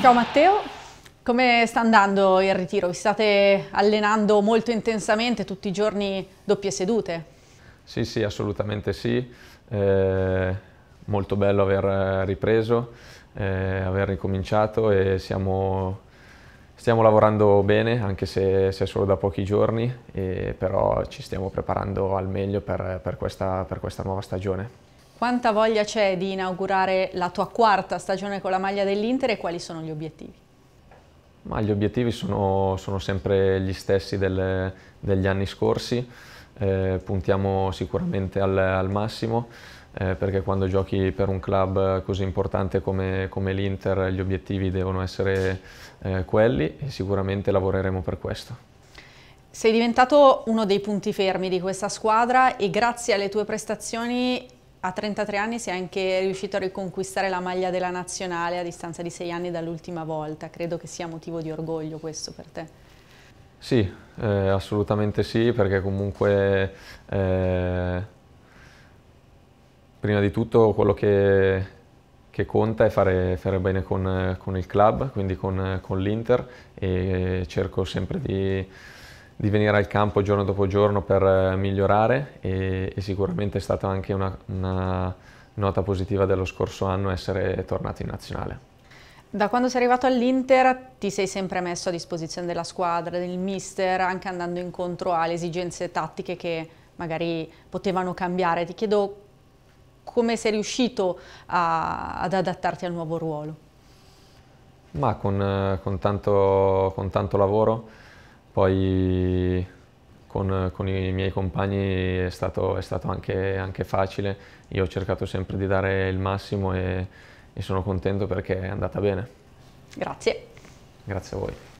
Ciao Matteo, come sta andando il ritiro? Vi state allenando molto intensamente tutti i giorni doppie sedute? Sì, sì, assolutamente sì. Eh, molto bello aver ripreso, eh, aver ricominciato e siamo, stiamo lavorando bene, anche se, se solo da pochi giorni, e, però ci stiamo preparando al meglio per, per, questa, per questa nuova stagione. Quanta voglia c'è di inaugurare la tua quarta stagione con la maglia dell'Inter e quali sono gli obiettivi? Ma gli obiettivi sono, sono, sempre gli stessi del, degli anni scorsi, eh, puntiamo sicuramente al, al massimo eh, perché quando giochi per un club così importante come, come l'Inter gli obiettivi devono essere eh, quelli e sicuramente lavoreremo per questo. Sei diventato uno dei punti fermi di questa squadra e grazie alle tue prestazioni a 33 anni sei anche riuscito a riconquistare la maglia della nazionale a distanza di 6 anni dall'ultima volta, credo che sia motivo di orgoglio questo per te. Sì, eh, assolutamente sì, perché comunque eh, prima di tutto quello che, che conta è fare, fare bene con, con, il club, quindi con, con l'Inter e cerco sempre di di venire al campo giorno dopo giorno per eh, migliorare e, e sicuramente è stata anche una, una, nota positiva dello scorso anno essere tornato in nazionale. Da quando sei arrivato all'Inter ti sei sempre messo a disposizione della squadra, del mister, anche andando incontro alle esigenze tattiche che magari potevano cambiare. Ti chiedo come sei riuscito a, ad adattarti al nuovo ruolo? Ma con, eh, con, tanto, con tanto lavoro, poi con, con i miei compagni è stato, è stato anche, anche, facile, io ho cercato sempre di dare il massimo e, e sono contento perché è andata bene. Grazie. Grazie a voi.